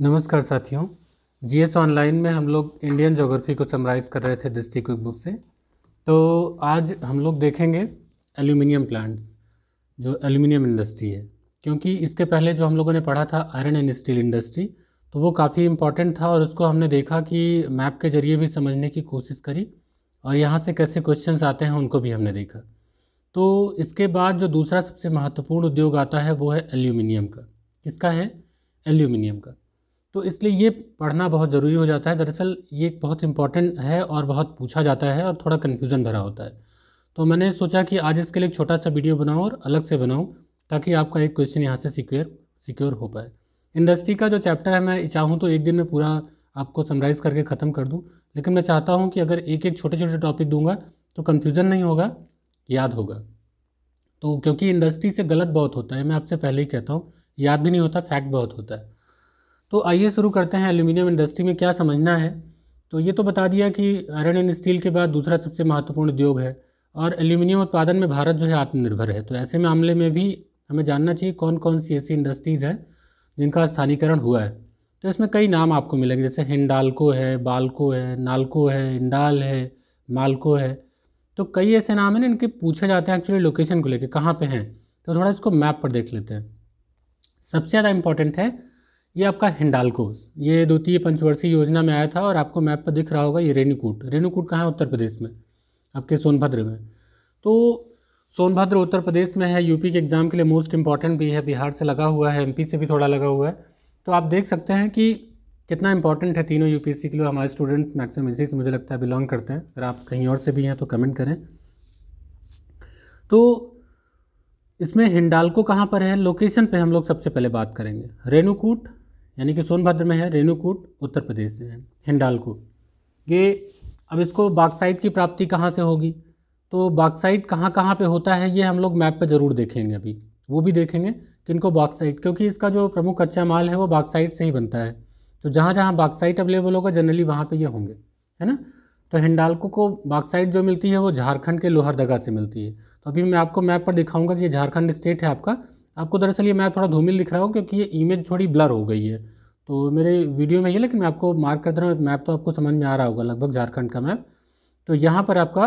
नमस्कार साथियों GS online में हम लोग इंडियन जोग्राफी को समराइज़ कर रहे थे दृष्टि क्विक बुक से तो आज हम लोग देखेंगे एल्यूमिनियम प्लांट्स जो एल्यूमिनियम इंडस्ट्री है क्योंकि इसके पहले जो हम लोगों ने पढ़ा था आयरन एंड स्टील इंडस्ट्री तो वो काफ़ी इम्पॉर्टेंट था और उसको हमने देखा कि मैप के जरिए भी समझने की कोशिश करी और यहाँ से कैसे क्वेश्चंस आते हैं उनको भी हमने देखा तो इसके बाद जो दूसरा सबसे महत्वपूर्ण उद्योग आता है वो है एल्यूमिनियम का किसका है एल्यूमिनियम का तो इसलिए ये पढ़ना बहुत ज़रूरी हो जाता है दरअसल ये बहुत इंपॉर्टेंट है और बहुत पूछा जाता है और थोड़ा कन्फ्यूज़न भरा होता है तो मैंने सोचा कि आज इसके लिए एक छोटा सा वीडियो बनाऊँ और अलग से बनाऊँ ताकि आपका एक क्वेश्चन यहाँ से सिक्योर सिक्योर हो पाए इंडस्ट्री का जो चैप्टर है मैं चाहूँ तो एक दिन में पूरा आपको समराइज़ करके ख़त्म कर दूँ लेकिन मैं चाहता हूँ कि अगर एक एक छोटे छोटे टॉपिक दूंगा तो कन्फ्यूज़न नहीं होगा याद होगा तो क्योंकि इंडस्ट्री से गलत बहुत होता है मैं आपसे पहले ही कहता हूँ याद भी नहीं होता फैक्ट बहुत होता है तो आइए शुरू करते हैं एल्यूमिनियम इंडस्ट्री में क्या समझना है तो ये तो बता दिया कि आयरन एंड स्टील के बाद दूसरा सबसे महत्वपूर्ण उद्योग है और एल्यूमिनियम उत्पादन में भारत जो है आत्मनिर्भर है तो ऐसे मामले में भी हमें जानना चाहिए कौन कौन सी ऐसी इंडस्ट्रीज़ हैं जिनका स्थानीकरण हुआ है तो इसमें कई नाम आपको मिलेंगे जैसे हिंडालको है बालको है नालको है इंडाल है मालको है तो कई ऐसे नाम हैं इनके पूछे जाते हैं एक्चुअली लोकेशन को लेकर कहाँ पर हैं तो थोड़ा इसको मैप पर देख लेते हैं सबसे ज़्यादा इम्पॉर्टेंट है ये आपका हिंडालकोज ये द्वितीय पंचवर्षीय योजना में आया था और आपको मैप पर दिख रहा होगा ये रेणुकूट रेणुकूट कहाँ है उत्तर प्रदेश में आपके सोनभद्र में तो सोनभद्र उत्तर प्रदेश में है यूपी के एग्ज़ाम के लिए मोस्ट इम्पॉर्टेंट भी है बिहार से लगा हुआ है एमपी से भी थोड़ा लगा हुआ है तो आप देख सकते हैं कि कितना इंपॉर्टेंट है तीनों यूपीएससी के लिए हमारे स्टूडेंट्स मैक्सिमम इसी से मुझे लगता है बिलोंग करते हैं अगर आप कहीं और से भी हैं तो कमेंट करें तो इसमें हिंडालको कहाँ पर है लोकेशन पे हम लोग सबसे पहले बात करेंगे रेणुकूट यानी कि सोनभद्र में है रेणुकूट उत्तर प्रदेश में है ये अब इसको बागसाइट की प्राप्ति कहाँ से होगी तो बागसाइट कहाँ कहाँ पे होता है ये हम लोग मैप पे ज़रूर देखेंगे अभी वो भी देखेंगे कि इनको बाक्साइट क्योंकि इसका जो प्रमुख कच्चा माल है वो बागसाइट से ही बनता है तो जहाँ जहाँ बागसाइट अवेलेबल होगा जनरली वहाँ पर ये होंगे है ना तो हिंडालको को बागसाइट जो मिलती है वो झारखंड के लोहरदगा से मिलती है तो अभी मैं आपको मैप पर दिखाऊँगा कि झारखंड स्टेट है आपका आपको दरअसल ये मैप थोड़ा धूमिल दिख रहा हो क्योंकि ये इमेज थोड़ी ब्लर हो गई है तो मेरे वीडियो में ये लेकिन मैं आपको मार्क कर दे रहा हूँ मैप तो आपको समझ में आ रहा होगा लगभग झारखंड का मैप तो यहाँ पर आपका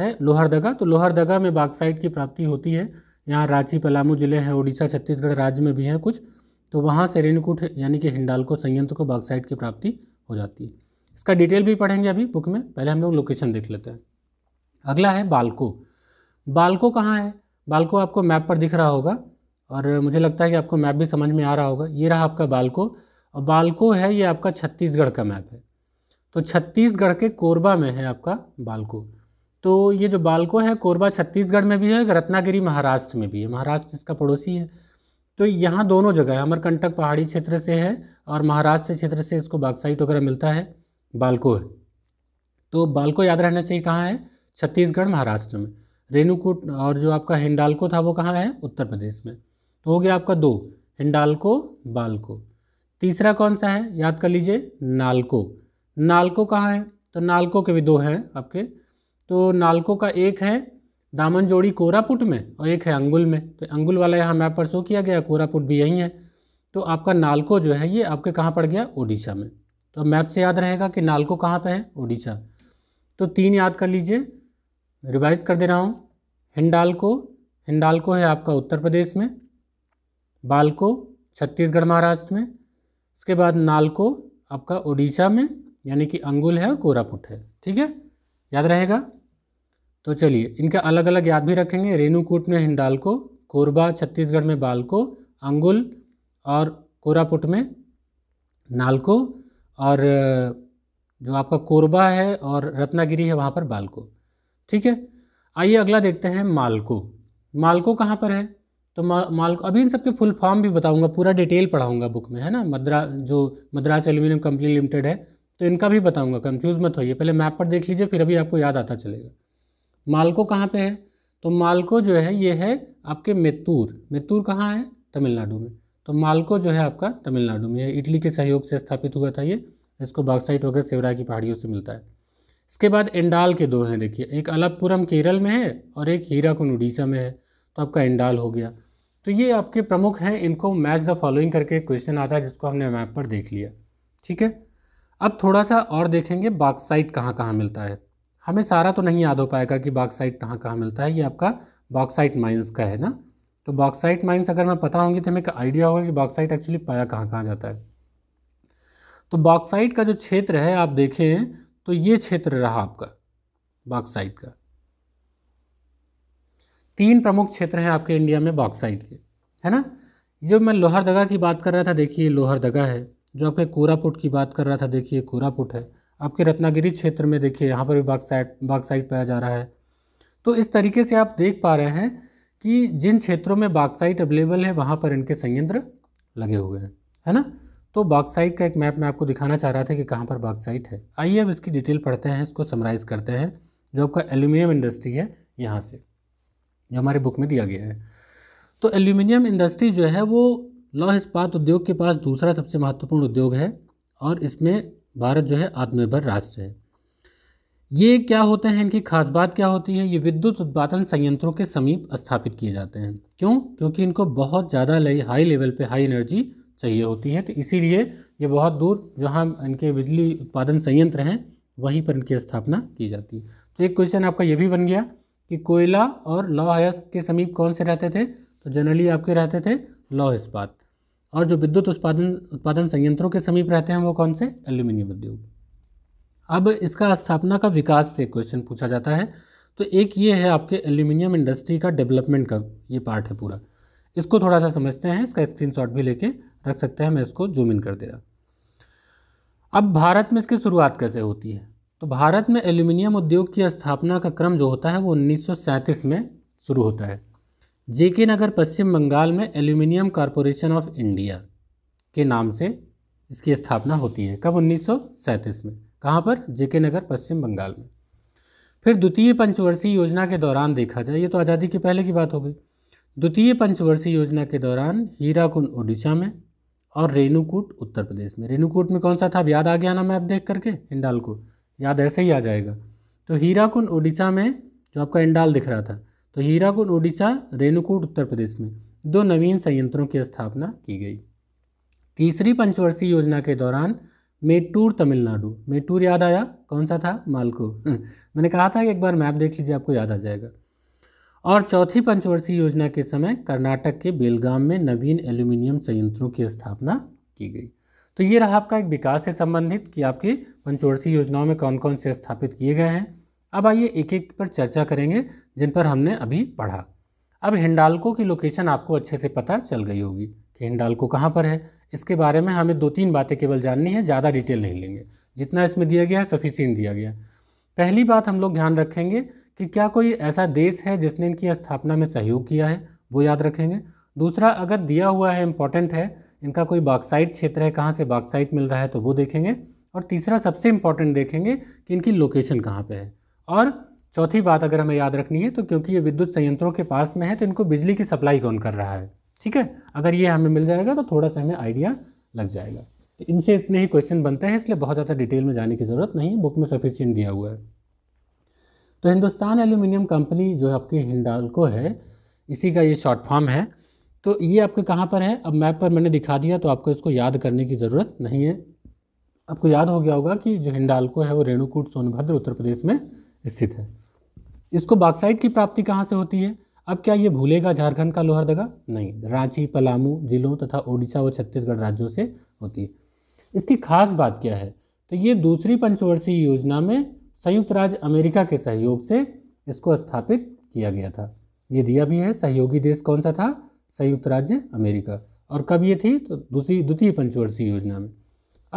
है लोहरदगा तो लोहरदगा में बागसाइड की प्राप्ति होती है यहाँ रांची पलामू जिले हैं उड़ीसा छत्तीसगढ़ राज्य में भी हैं कुछ तो वहाँ से रेणुकूट यानी कि हिंडालको संयंत्र को बागसाइड की प्राप्ति हो जाती है इसका डिटेल भी पढ़ेंगे अभी बुक में पहले हम लोग लोकेशन देख लेते हैं अगला है बालको बालको कहाँ है बालको आपको मैप पर दिख रहा होगा और मुझे लगता है कि आपको मैप भी समझ में आ रहा होगा ये रहा आपका बालको और बालको है ये आपका छत्तीसगढ़ का मैप है तो छत्तीसगढ़ के कोरबा में है आपका बालको तो ये जो बालको है कोरबा छत्तीसगढ़ में भी है रत्नागिरी महाराष्ट्र में भी है महाराष्ट्र इसका पड़ोसी है तो यहाँ दोनों जगह है अमरकंटक पहाड़ी क्षेत्र से है और महाराष्ट्र क्षेत्र से इसको बागसाइट वगैरह मिलता है बालको है तो बालको याद रहना चाहिए कहाँ है छत्तीसगढ़ महाराष्ट्र में रेणुकूट और जो आपका हिंडालको था वो कहाँ है उत्तर प्रदेश में तो हो गया आपका दो हिंडालको बालको तीसरा कौन सा है याद कर लीजिए नालको नालको कहाँ है तो नालको के भी दो हैं आपके तो नालको का एक है दामन जोड़ी कोरापुट में और एक है अंगुल में तो अंगुल वाला यहाँ मैप पर शो किया गया कोरापुट भी यहीं है तो आपका नालको जो है ये आपके कहाँ पड़ गया ओडिशा में तो अब मैप से याद रहेगा कि नालको कहाँ पे है ओडिशा तो तीन याद कर लीजिए रिवाइज कर दे रहा हूँ हिंडालको हिंडालको है आपका उत्तर प्रदेश में बालको छत्तीसगढ़ महाराष्ट्र में इसके बाद नालको आपका उड़ीसा में यानी कि अंगुल है और कोरापुट है ठीक है याद रहेगा तो चलिए इनका अलग अलग याद भी रखेंगे रेणुकूट में हिंडालको कोरबा छत्तीसगढ़ में बालको अंगुल और कोरापुट में नालको और जो आपका कोरबा है और रत्नागिरी है वहाँ पर बालको ठीक है आइए अगला देखते हैं मालको मालको कहाँ पर है तो मा, माल अभी इन सबके फुल फॉर्म भी बताऊंगा पूरा डिटेल पढ़ाऊंगा बुक में है ना मद्रा जो मद्रास एल्यूमिनियम कंपनी लिमिटेड है तो इनका भी बताऊंगा कंफ्यूज मत होइए पहले मैप पर देख लीजिए फिर अभी आपको याद आता चलेगा मालको कहाँ पे है तो मालको जो है ये है आपके मेतूर मेतूर कहाँ है तमिलनाडु में तो मालको जो है आपका तमिलनाडु में इटली के सहयोग से स्थापित हुआ था ये इसको बागसाइट वगैरह सेवरा की पहाड़ियों से मिलता है इसके बाद एंडाल के दो हैं देखिए एक अलापुरम केरल में है और एक हीराकुंड उड़ीसा में है तो आपका इंडाल हो गया तो ये आपके प्रमुख हैं इनको मैच द फॉलोइंग करके क्वेश्चन आता है जिसको हमने मैप पर देख लिया ठीक है अब थोड़ा सा और देखेंगे बाक्साइट कहाँ कहाँ मिलता है हमें सारा तो नहीं याद हो पाएगा कि बाक्साइट कहाँ कहाँ मिलता है ये आपका बॉक्साइट माइंस का है ना तो बॉक्साइट माइंस अगर मैं पता होंगी तो हमें एक आइडिया होगा कि बॉक्साइट एक्चुअली पाया कहाँ कहाँ जाता है तो बॉक्साइट का जो क्षेत्र है आप देखें तो ये क्षेत्र रहा आपका बॉक्साइट का तीन प्रमुख क्षेत्र हैं आपके इंडिया में बॉक्साइट के है ना जो मैं लोहरदगा की बात कर रहा था देखिए लोहरदगा है जो आपके कोरापुट की बात कर रहा था देखिए कोरापुट है आपके रत्नागिरी क्षेत्र में देखिए यहाँ पर भी बागसाइट बागसाइट पाया जा रहा है तो इस तरीके से आप देख पा रहे हैं कि जिन क्षेत्रों में बागसाइट अवेलेबल है वहाँ पर इनके संयंत्र लगे हुए हैं है ना तो बागसाइट का एक मैप मैं आपको दिखाना चाह रहा था कि कहाँ पर बागसाइट है आइए अब इसकी डिटेल पढ़ते हैं इसको समराइज़ करते हैं जो आपका एल्यूमिनियम इंडस्ट्री है यहाँ से जो हमारे बुक में दिया गया है तो एल्यूमिनियम इंडस्ट्री जो है वो लौह इस्पात उद्योग के पास दूसरा सबसे महत्वपूर्ण उद्योग है और इसमें भारत जो है आत्मनिर्भर राष्ट्र है ये क्या होते हैं इनकी खास बात क्या होती है ये विद्युत उत्पादन संयंत्रों के समीप स्थापित किए जाते हैं क्यों क्योंकि इनको बहुत ज़्यादा हाई लेवल पे हाई एनर्जी चाहिए होती है तो इसीलिए ये बहुत दूर जहाँ इनके बिजली उत्पादन संयंत्र हैं वहीं पर इनकी स्थापना की जाती है तो एक क्वेश्चन आपका ये भी बन गया कि कोयला और लौह अयस्क के समीप कौन से रहते थे तो जनरली आपके रहते थे लौह इस्पात और जो विद्युत उत्पादन उत्पादन संयंत्रों के समीप रहते हैं वो कौन से एल्यूमिनियम उद्योग अब इसका स्थापना का विकास से क्वेश्चन पूछा जाता है तो एक ये है आपके एल्यूमिनियम इंडस्ट्री का डेवलपमेंट का ये पार्ट है पूरा इसको थोड़ा सा समझते हैं इसका स्क्रीनशॉट भी लेके रख सकते हैं मैं इसको जूम इन कर दे रहा अब भारत में इसकी शुरुआत कैसे होती है तो भारत में एल्यूमिनियम उद्योग की स्थापना का क्रम जो होता है वो उन्नीस में शुरू होता है जेके नगर पश्चिम बंगाल में एल्यूमिनियम कॉरपोरेशन ऑफ इंडिया के नाम से इसकी स्थापना होती है कब 1937 में कहाँ पर जेके नगर पश्चिम बंगाल में फिर द्वितीय पंचवर्षीय योजना के दौरान देखा जाए ये तो आज़ादी के पहले की बात हो गई द्वितीय पंचवर्षीय योजना के दौरान हीराकुंड उड़ीसा में और रेणुकूट उत्तर प्रदेश में रेणुकूट में कौन सा था अब याद आ गया ना मैप देख करके हिंडाल को याद ऐसे ही आ जाएगा तो हीराकुंड उड़ीसा में जो आपका इंडाल दिख रहा था तो हीराकुंड उड़ीसा रेणुकूट उत्तर प्रदेश में दो नवीन संयंत्रों की स्थापना की गई तीसरी पंचवर्षीय योजना के दौरान मेटूर तमिलनाडु मेटूर याद आया कौन सा था मालको मैंने कहा था कि एक बार मैप देख लीजिए आपको याद आ जाएगा और चौथी पंचवर्षीय योजना के समय कर्नाटक के बेलगाम में नवीन एल्यूमिनियम संयंत्रों की स्थापना की गई तो ये रहा आपका एक विकास से संबंधित कि आपकी पंचवर्षीय योजनाओं में कौन कौन से स्थापित किए गए हैं अब आइए एक एक पर चर्चा करेंगे जिन पर हमने अभी पढ़ा अब हिंडालको की लोकेशन आपको अच्छे से पता चल गई होगी कि हिंडालको कहाँ पर है इसके बारे में हमें दो तीन बातें केवल जाननी है ज़्यादा डिटेल नहीं लेंगे जितना इसमें दिया गया है सफिशियंट दिया गया पहली बात हम लोग ध्यान रखेंगे कि क्या कोई ऐसा देश है जिसने इनकी स्थापना में सहयोग किया है वो याद रखेंगे दूसरा अगर दिया हुआ है इम्पॉर्टेंट है इनका कोई बाक्साइट क्षेत्र है कहाँ से बाक्साइट मिल रहा है तो वो देखेंगे और तीसरा सबसे इम्पॉर्टेंट देखेंगे कि इनकी लोकेशन कहाँ पर है और चौथी बात अगर हमें याद रखनी है तो क्योंकि ये विद्युत संयंत्रों के पास में है तो इनको बिजली की सप्लाई कौन कर रहा है ठीक है अगर ये हमें मिल जाएगा तो थोड़ा सा हमें आइडिया लग जाएगा तो इनसे इतने ही क्वेश्चन बनते हैं इसलिए बहुत ज़्यादा डिटेल में जाने की ज़रूरत नहीं है बुक में सफिशियंट दिया हुआ है तो हिंदुस्तान एल्यूमिनियम कंपनी जो आपकी हिंडालको है इसी का ये शॉर्ट फॉर्म है तो ये आपके कहाँ पर है अब मैप पर मैंने दिखा दिया तो आपको इसको याद करने की ज़रूरत नहीं है आपको याद हो गया होगा कि जो हिंडालको है वो रेणुकूट सोनभद्र उत्तर प्रदेश में स्थित है इसको बाक्साइट की प्राप्ति कहाँ से होती है अब क्या ये भूलेगा झारखंड का लोहरदगा नहीं रांची पलामू जिलों तथा ओडिशा व छत्तीसगढ़ राज्यों से होती है इसकी खास बात क्या है तो ये दूसरी पंचवर्षीय योजना में संयुक्त राज्य अमेरिका के सहयोग से इसको स्थापित किया गया था ये दिया भी है सहयोगी देश कौन सा था संयुक्त राज्य अमेरिका और कब ये थी तो दूसरी द्वितीय पंचवर्षीय योजना में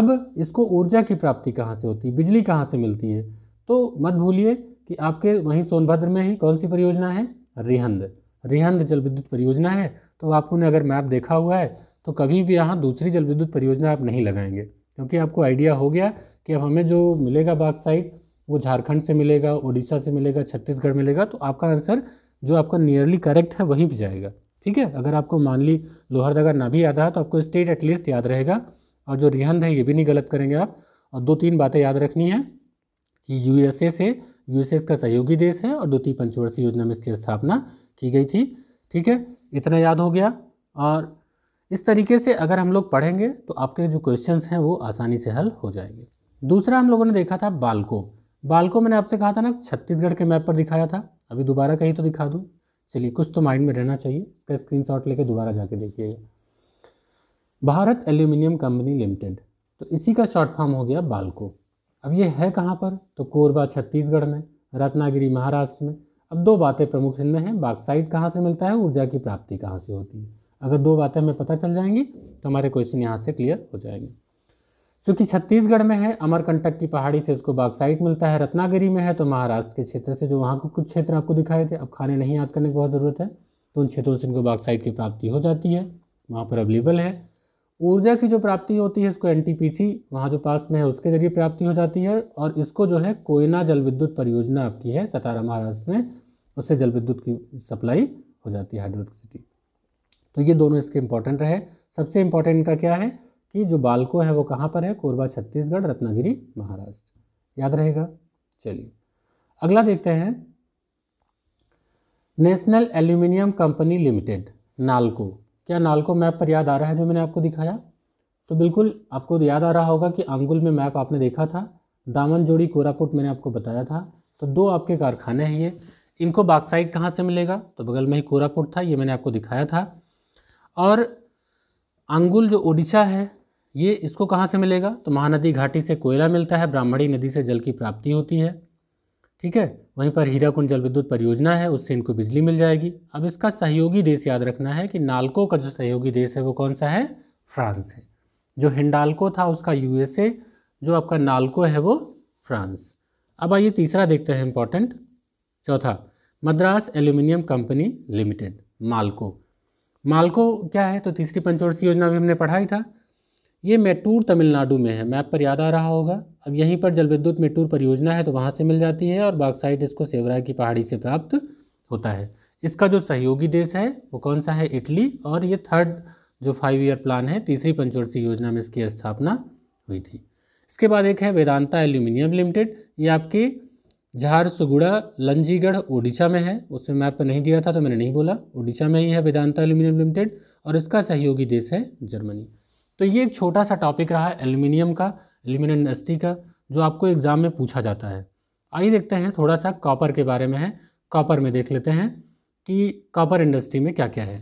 अब इसको ऊर्जा की प्राप्ति कहाँ से होती है बिजली कहाँ से मिलती है तो मत भूलिए कि आपके वहीं सोनभद्र में ही कौन सी परियोजना है रिहंद रिहंद जल विद्युत परियोजना है तो आपको ने अगर मैप देखा हुआ है तो कभी भी यहाँ दूसरी जल विद्युत परियोजना आप नहीं लगाएंगे क्योंकि आपको आइडिया हो गया कि अब हमें जो मिलेगा साइड वो झारखंड से मिलेगा उड़ीसा से मिलेगा छत्तीसगढ़ मिलेगा तो आपका आंसर जो आपका नियरली करेक्ट है वहीं पर जाएगा ठीक है अगर आपको मान ली लोहरदगा ना भी याद रहा तो आपको स्टेट एटलीस्ट याद रहेगा और जो रिहंद है ये भी नहीं गलत करेंगे आप और दो तीन बातें याद रखनी है कि यूएसए से एस का सहयोगी देश है और द्वितीय पंचवर्षीय योजना में इसकी स्थापना की गई थी ठीक है इतना याद हो गया और इस तरीके से अगर हम लोग पढ़ेंगे तो आपके जो क्वेश्चंस हैं वो आसानी से हल हो जाएंगे दूसरा हम लोगों ने देखा था बालको बालको मैंने आपसे कहा था ना छत्तीसगढ़ के मैप पर दिखाया था अभी दोबारा कहीं तो दिखा दूँ चलिए कुछ तो माइंड में रहना चाहिए इसका स्क्रीन शॉट लेकर दोबारा जाके देखिएगा भारत एल्यूमिनियम कंपनी लिमिटेड तो इसी का शॉर्ट फॉर्म हो गया बालको अब ये है कहाँ पर तो कोरबा छत्तीसगढ़ में रत्नागिरी महाराष्ट्र में अब दो बातें प्रमुख इनमें हैं बाक्साइड कहाँ से मिलता है ऊर्जा की प्राप्ति कहाँ से होती है अगर दो बातें हमें पता चल जाएंगी तो हमारे क्वेश्चन यहाँ से क्लियर हो जाएंगे चूँकि छत्तीसगढ़ में है अमरकंटक की पहाड़ी से इसको बागसाइट मिलता है रत्नागिरी में है तो महाराष्ट्र के क्षेत्र से जो वहाँ के कुछ क्षेत्र आपको दिखाए थे अब खाने नहीं याद करने की बहुत ज़रूरत है तो उन क्षेत्रों से इनको बागसाइट की प्राप्ति हो जाती है वहाँ पर अवेलेबल है ऊर्जा की जो प्राप्ति होती है इसको एन टी वहाँ जो पास में है उसके जरिए प्राप्ति हो जाती है और इसको जो है कोयना जल विद्युत परियोजना आपकी है सतारा महाराष्ट्र में उससे जल विद्युत की सप्लाई हो जाती है हाइड्रो तो ये दोनों इसके इम्पोर्टेंट रहे सबसे इम्पोर्टेंट का क्या है कि जो बालको है वो कहाँ पर है कोरबा छत्तीसगढ़ रत्नागिरी महाराष्ट्र याद रहेगा चलिए अगला देखते हैं national aluminium company limited Nalco क्या नालको मैप पर याद आ रहा है जो मैंने आपको दिखाया तो बिल्कुल आपको याद आ रहा होगा कि अंगुल में मैप आपने देखा था दामन जोड़ी कोरापुट मैंने आपको बताया था तो दो आपके कारखाने हैं ये इनको बाक्साइट कहाँ से मिलेगा तो बगल में ही कोरापुट था ये मैंने आपको दिखाया था और अंगुल जो ओडिशा है ये इसको कहाँ से मिलेगा तो महानदी घाटी से कोयला मिलता है ब्राह्मणी नदी से जल की प्राप्ति होती है ठीक है वहीं पर हीराकुंड जल विद्युत परियोजना है उससे इनको बिजली मिल जाएगी अब इसका सहयोगी देश याद रखना है कि नालको का जो सहयोगी देश है वो कौन सा है फ्रांस है जो हिंडालको था उसका यूएसए जो आपका नालको है वो फ्रांस अब आइए तीसरा देखते हैं इम्पोर्टेंट चौथा Madras aluminium company limited Malco Malco क्या है तो तीसरी पंचवर्षीय योजना भी हमने पढ़ाई था ये मेटूर तमिलनाडु में है मैप पर याद आ रहा होगा अब यहीं पर जल विद्युत मेटूर परियोजना है तो वहाँ से मिल जाती है और बागसाइट इसको सेवराय की पहाड़ी से प्राप्त होता है इसका जो सहयोगी देश है वो कौन सा है इटली और ये थर्ड जो फाइव ईयर प्लान है तीसरी पंचवर्षीय योजना में इसकी स्थापना हुई थी इसके बाद एक है वेदांता एल्यूमिनियम लिमिटेड ये आपके झारसुगुड़ा लंजीगढ़ ओडिशा में है उसमें मैप पर नहीं दिया था तो मैंने नहीं बोला ओडिशा में ही है वेदांता एल्यूमिनियम लिमिटेड और इसका सहयोगी देश है जर्मनी तो ये एक छोटा सा टॉपिक रहा एल्यूमिनियम का एल्यूमिनियम इंडस्ट्री का जो आपको एग्ज़ाम में पूछा जाता है आइए देखते हैं थोड़ा सा कॉपर के बारे में है कॉपर में देख लेते हैं कि कॉपर इंडस्ट्री में क्या क्या है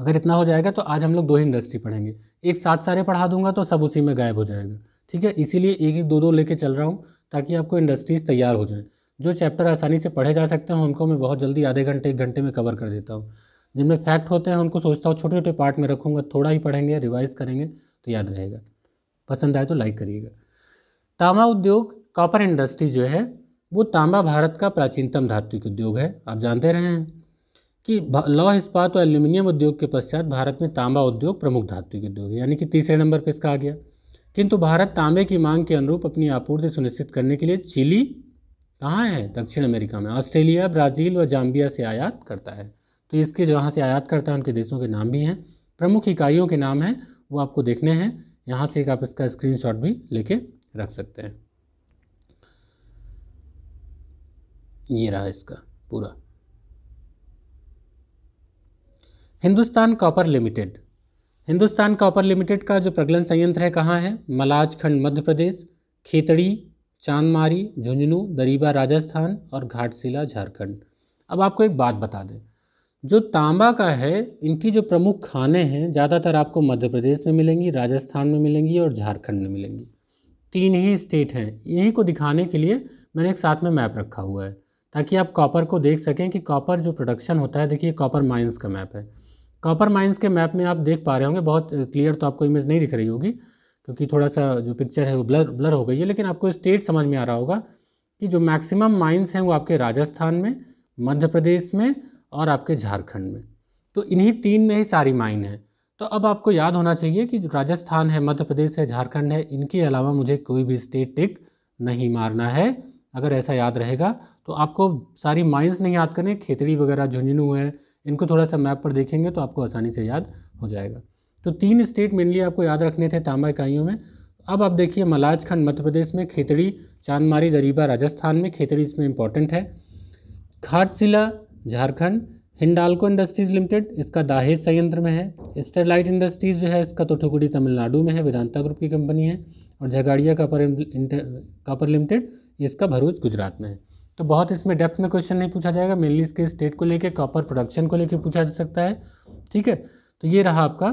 अगर इतना हो जाएगा तो आज हम लोग दो ही इंडस्ट्री पढ़ेंगे एक साथ सारे पढ़ा दूंगा तो सब उसी में गायब हो जाएगा ठीक है इसीलिए एक एक दो दो लेके चल रहा हूँ ताकि आपको इंडस्ट्रीज़ तैयार हो जाए जो चैप्टर आसानी से पढ़े जा सकते हैं उनको मैं बहुत जल्दी आधे घंटे एक घंटे में कवर कर देता हूँ जिनमें फैक्ट होते हैं उनको सोचता हूँ छोटे छोटे पार्ट में रखूँगा थोड़ा ही पढ़ेंगे रिवाइज करेंगे तो याद रहेगा पसंद आए तो लाइक करिएगा तांबा उद्योग कॉपर इंडस्ट्री जो है वो तांबा भारत का प्राचीनतम धात्विक उद्योग है आप जानते रहे हैं कि लौह इस्पात और एल्यूमिनियम उद्योग के पश्चात भारत में तांबा उद्योग प्रमुख धात्विक उद्योग है यानी कि तीसरे नंबर पर इसका आ गया किंतु भारत तांबे की मांग के अनुरूप अपनी आपूर्ति सुनिश्चित करने के लिए चिली कहाँ है दक्षिण अमेरिका में ऑस्ट्रेलिया ब्राज़ील व जाम्बिया से आयात करता है तो इसके जहाँ से आयात करता है उनके देशों के नाम भी हैं प्रमुख इकाइयों के नाम हैं वो आपको देखने हैं यहाँ से एक आप इसका स्क्रीन भी लेके रख सकते हैं ये रहा इसका पूरा Hindustan copper limited Hindustan copper limited का जो प्रगलन संयंत्र है कहाँ है मलाजखंड मध्य प्रदेश खेतड़ी चांदमारी झुंझुनू दरीबा राजस्थान और घाटशिला झारखंड अब आपको एक बात बता दें जो तांबा का है इनकी जो प्रमुख खाने हैं ज़्यादातर आपको मध्य प्रदेश में मिलेंगी राजस्थान में मिलेंगी और झारखंड में मिलेंगी तीन ही स्टेट हैं यहीं को दिखाने के लिए मैंने एक साथ में मैप रखा हुआ है ताकि आप कॉपर को देख सकें कि कॉपर जो प्रोडक्शन होता है देखिए कॉपर माइंस का मैप है कॉपर माइंस के मैप में आप देख पा रहे होंगे बहुत क्लियर तो आपको इमेज नहीं दिख रही होगी क्योंकि थोड़ा सा जो पिक्चर है वो ब्लर ब्लर हो गई है लेकिन आपको स्टेट समझ में आ रहा होगा कि जो मैक्सिमम माइंस हैं वो आपके राजस्थान में मध्य प्रदेश में और आपके झारखंड में तो इन्हीं तीन में ही सारी माइन है तो अब आपको याद होना चाहिए कि राजस्थान है मध्य प्रदेश है झारखंड है इनके अलावा मुझे कोई भी स्टेट टिक नहीं मारना है अगर ऐसा याद रहेगा तो आपको सारी माइंस नहीं याद करने खेतड़ी वगैरह झुंझुनू है इनको थोड़ा सा मैप पर देखेंगे तो आपको आसानी से याद हो जाएगा तो तीन स्टेट मेनली आपको याद रखने थे तांबा इकाइयों में अब आप देखिए मलाजखंड मध्य प्रदेश में खेतड़ी चांदमारी दरीबा राजस्थान में खेतड़ी इसमें इंपॉर्टेंट है घाटशिला झारखंड हिंडालको इंडस्ट्रीज़ लिमिटेड इसका दाहेज संयंत्र में है स्टेलाइट इंडस्ट्रीज़ जो है इसका तो तमिलनाडु में है वेदांता ग्रुप की कंपनी है और झगाड़िया कापर कापर लिमिटेड इसका भरूच गुजरात में है तो बहुत इसमें डेप्थ में क्वेश्चन नहीं पूछा जाएगा मेनली इसके स्टेट को लेकर कॉपर प्रोडक्शन को लेकर पूछा जा सकता है ठीक है तो ये रहा आपका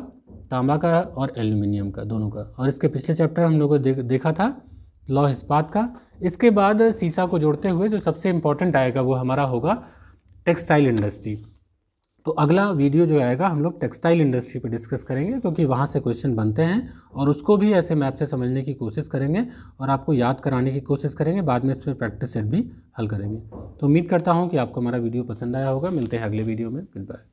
तांबा का और एल्यूमिनियम का दोनों का और इसके पिछले चैप्टर हम लोगों ने देख, देखा था लॉ इस्पात का इसके बाद सीसा को जोड़ते हुए जो सबसे इम्पोर्टेंट आएगा वो हमारा होगा टेक्सटाइल इंडस्ट्री तो अगला वीडियो जो आएगा हम लोग टेक्सटाइल इंडस्ट्री पे डिस्कस करेंगे क्योंकि वहाँ से क्वेश्चन बनते हैं और उसको भी ऐसे मैप से समझने की कोशिश करेंगे और आपको याद कराने की कोशिश करेंगे बाद में इस पर प्रैक्टिस सेट भी हल करेंगे तो उम्मीद करता हूँ कि आपको हमारा वीडियो पसंद आया होगा मिलते हैं अगले वीडियो में गुड बाय